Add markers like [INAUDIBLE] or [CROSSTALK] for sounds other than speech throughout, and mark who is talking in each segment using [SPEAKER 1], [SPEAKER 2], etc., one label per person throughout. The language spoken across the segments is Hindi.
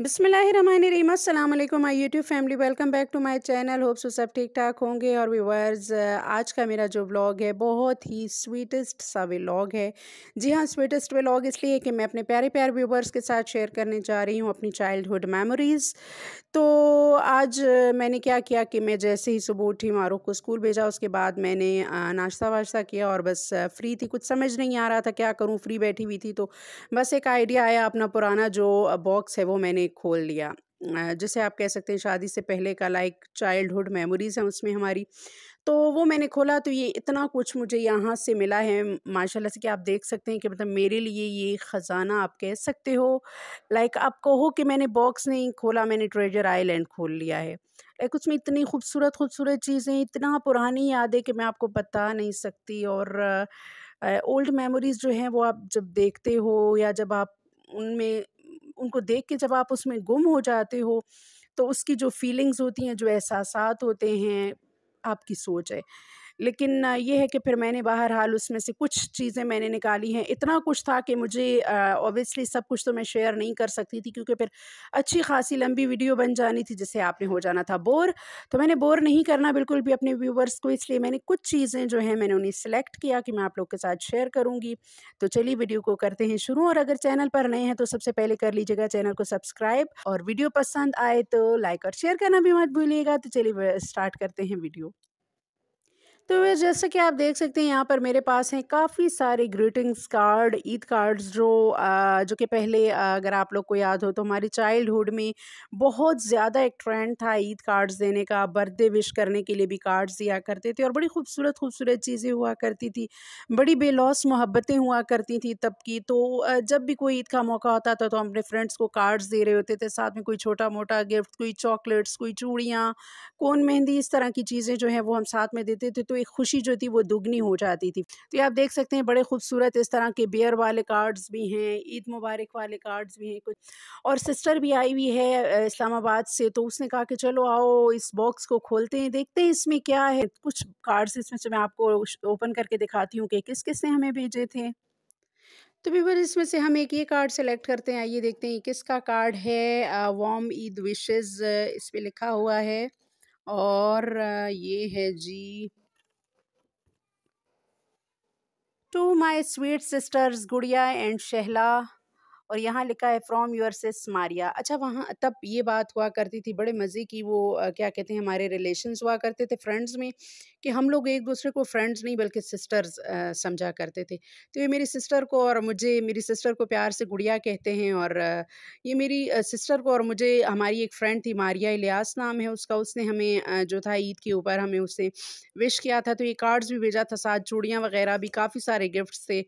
[SPEAKER 1] बिसमीम अल्लाम my YouTube family welcome back to my channel hopes सब ठीक ठाक होंगे और व्यूवर्स आज का मेरा जो व्लॉग है बहुत ही स्वीटेस्ट सा व्लॉग है जी हाँ स्वीटेस्ट व्लॉग इसलिए कि मैं अपने प्यारे प्यारे व्यूवर्स के साथ शेयर करने जा रही हूँ अपनी चाइल्डहुड मेमोरीज़ तो आज मैंने क्या किया कि मैं जैसे ही सुबह उठी मारूख को स्कूल भेजा उसके बाद मैंने नाश्ता वाश्ता किया और बस फ्री थी कुछ समझ नहीं आ रहा था क्या करूँ फ्री बैठी हुई थी तो बस एक आइडिया आया अपना पुराना जो बॉक्स है वो मैंने हमने खोल लिया जैसे आप कह सकते हैं शादी से पहले का लाइक चाइल्डहुड मेमोरीज़ हैं उसमें हमारी तो वो मैंने खोला तो ये इतना कुछ मुझे यहाँ से मिला है माशाल्लाह से कि आप देख सकते हैं कि मतलब मेरे लिए ये ख़ज़ाना आप कह सकते हो लाइक आप कहो कि मैंने बॉक्स नहीं खोला मैंने ट्रेजर आइलैंड खोल लिया है लाइक उसमें इतनी खूबसूरत खूबसूरत चीज़ें इतना पुरानी याद है कि मैं आपको बता नहीं सकती और ओल्ड मेमोरीज़ जो हैं वो आप जब देखते हो या जब आप उनमें उनको देख के जब आप उसमें गुम हो जाते हो तो उसकी जो फीलिंग्स होती हैं जो एहसास होते हैं आपकी सोच है लेकिन ये है कि फिर मैंने बाहर हाल उसमें से कुछ चीज़ें मैंने निकाली हैं इतना कुछ था कि मुझे ऑब्वियसली सब कुछ तो मैं शेयर नहीं कर सकती थी क्योंकि फिर अच्छी खासी लंबी वीडियो बन जानी थी जिससे आपने हो जाना था बोर तो मैंने बोर नहीं करना बिल्कुल भी अपने व्यूवर्स को इसलिए मैंने कुछ चीज़ें जो हैं मैंने उन्हें सेलेक्ट किया कि मैं आप लोग के साथ शेयर करूँगी तो चलिए वीडियो को करते हैं शुरू और अगर चैनल पर नए हैं तो सबसे पहले कर लीजिएगा चैनल को सब्सक्राइब और वीडियो पसंद आए तो लाइक और शेयर करना भी मत भूलिएगा तो चलिए स्टार्ट करते हैं वीडियो तो जैसे कि आप देख सकते हैं यहाँ पर मेरे पास हैं काफ़ी सारे ग्रीटिंग्स कार्ड ईद कार्ड्स जो जो कि पहले अगर आप लोग को याद हो तो हमारी चाइल्डहुड में बहुत ज़्यादा एक ट्रेंड था ईद कार्ड्स देने का बर्थडे विश करने के लिए भी कार्ड्स दिया करते थे और बड़ी खूबसूरत खूबसूरत चीज़ें हुआ करती थी बड़ी बेलौस मोहब्बतें हुआ करती थी तब की तो जब भी कोई ईद का मौका होता था तो हम अपने फ्रेंड्स को कार्ड्स दे रहे होते थे साथ में कोई छोटा मोटा गिफ्ट कोई चॉकलेट्स कोई चूड़ियाँ कौन मेहंदी इस तरह की चीज़ें जो हैं वो हम साथ में देते थे तो एक खुशी जो थी वो दुगनी हो जाती थी तो ये आप देख सकते हैं बड़े खूबसूरत इस तरह के बियर वाले कार्ड्स भी हैं ईद मुबारक वाले कार्ड्स भी हैं कुछ और सिस्टर भी आई हुई है इस्लामाबाद से तो उसने कहा कि चलो आओ इस बॉक्स को खोलते हैं देखते हैं इसमें क्या है कुछ कार्ड्स इसमें से मैं आपको ओपन करके दिखाती हूँ कि किस किस ने हमें भेजे थे तो बीबर इसमें से हम एक ये कार्ड सेलेक्ट करते हैं आइए देखते हैं किसका कार्ड है वॉम ईद विशेज़ इस पर लिखा हुआ है और ये है जी to my sweet sisters Gudiya and Shehla और यहाँ लिखा है फ्रॉम योर सिस मारिया अच्छा वहाँ तब ये बात हुआ करती थी बड़े मज़े की वो क्या कहते हैं हमारे रिलेशन हुआ करते थे फ्रेंड्स में कि हम लोग एक दूसरे को फ्रेंड्स नहीं बल्कि सिस्टर्स समझा करते थे तो ये मेरी सिस्टर को और मुझे मेरी सिस्टर को प्यार से गुड़िया कहते हैं और ये मेरी सिस्टर को और मुझे हमारी एक फ़्रेंड थी मारिया इलियास नाम है उसका उसने हमें जो था ईद के ऊपर हमें उसने विश किया था तो ये कार्ड्स भी भेजा था साथ चूड़ियाँ वगैरह भी काफ़ी सारे गिफ्ट्स थे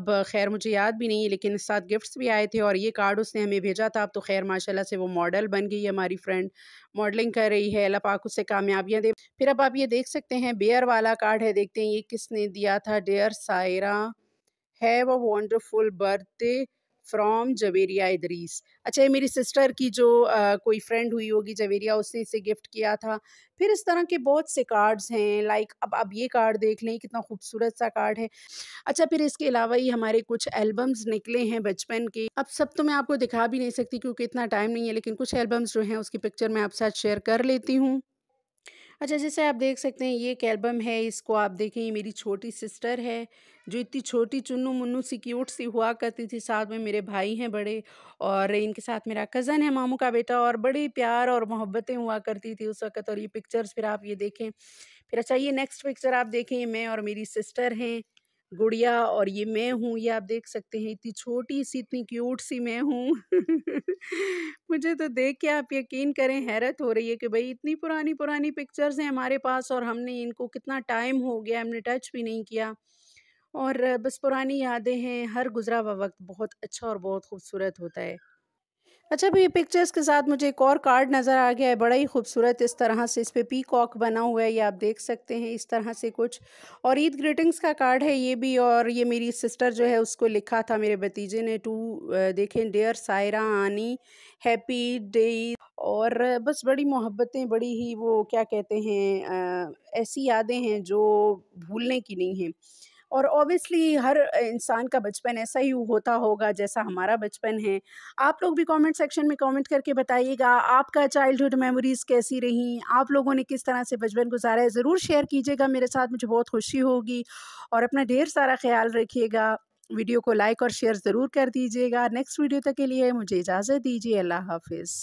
[SPEAKER 1] अब खैर मुझे याद भी नहीं है लेकिन साथ गिफ्ट्स भी आए थे और ये कार्ड उसने हमें भेजा था अब तो खैर माशाल्लाह से वो मॉडल बन गई है हमारी फ्रेंड मॉडलिंग कर रही है अल्लाह पाक उससे कामयाबियाँ दे फिर अब आप ये देख सकते हैं बेयर वाला कार्ड है देखते हैं ये किसने दिया था डेयर सायरा है वो wonderful birthday from Javeria Idrees अच्छा ये मेरी सिस्टर की जो आ, कोई फ्रेंड हुई होगी जवेरिया उसने इसे गिफ्ट किया था फिर इस तरह के बहुत से कार्ड्स हैं लाइक अब अब ये कार्ड देख लें कितना खूबसूरत सा कार्ड है अच्छा फिर इसके अलावा ही हमारे कुछ एल्बम्स निकले हैं बचपन के अब सब तो मैं आपको दिखा भी नहीं सकती क्योंकि इतना टाइम नहीं है लेकिन कुछ एल्बम्स जो हैं उसकी पिक्चर मैं आपके साथ शेयर कर लेती हूँ अच्छा जैसे आप देख सकते हैं ये एक एल्बम है इसको आप देखें ये मेरी छोटी सिस्टर है जो इतनी छोटी चुन्नू मुन्नू सी क्यूट सी हुआ करती थी साथ में मेरे भाई हैं बड़े और इनके साथ मेरा कज़न है मामू का बेटा और बड़े प्यार और मोहब्बतें हुआ करती थी उस वक़्त और ये पिक्चर्स फिर आप ये देखें फिर अच्छा ये नेक्स्ट पिक्चर आप देखें मैं और मेरी सिस्टर हैं गुड़िया और ये मैं हूँ ये आप देख सकते हैं इतनी छोटी सी इतनी क्यूट सी मैं हूँ [LAUGHS] मुझे तो देख के आप यकीन करें हैरत हो रही है कि भाई इतनी पुरानी पुरानी पिक्चर्स हैं हमारे पास और हमने इनको कितना टाइम हो गया हमने टच भी नहीं किया और बस पुरानी यादें हैं हर गुजरा हुआ वक्त बहुत अच्छा और बहुत खूबसूरत होता है अच्छा भी ये पिक्चर्स के साथ मुझे एक और कार्ड नज़र आ गया है बड़ा ही खूबसूरत इस तरह से इस पर पीकॉक बना हुआ है ये आप देख सकते हैं इस तरह से कुछ और ईद ग्रीटिंग्स का कार्ड है ये भी और ये मेरी सिस्टर जो है उसको लिखा था मेरे भतीजे ने टू देखें डेयर सायरा आनी हैप्पी डे और बस बड़ी मोहब्बतें बड़ी ही वो क्या कहते हैं ऐसी यादें हैं जो भूलने की नहीं हैं और ऑब्वियसली हर इंसान का बचपन ऐसा ही होता होगा जैसा हमारा बचपन है आप लोग भी कमेंट सेक्शन में कमेंट करके बताइएगा आपका चाइल्डहुड मेमोरीज़ कैसी रहीं आप लोगों ने किस तरह से बचपन गुजारा है ज़रूर शेयर कीजिएगा मेरे साथ मुझे बहुत खुशी होगी और अपना ढेर सारा ख्याल रखिएगा वीडियो को लाइक और शेयर ज़रूर कर दीजिएगा नेक्स्ट वीडियो तक के लिए मुझे इजाज़त दीजिए अल्लाह हाफिज़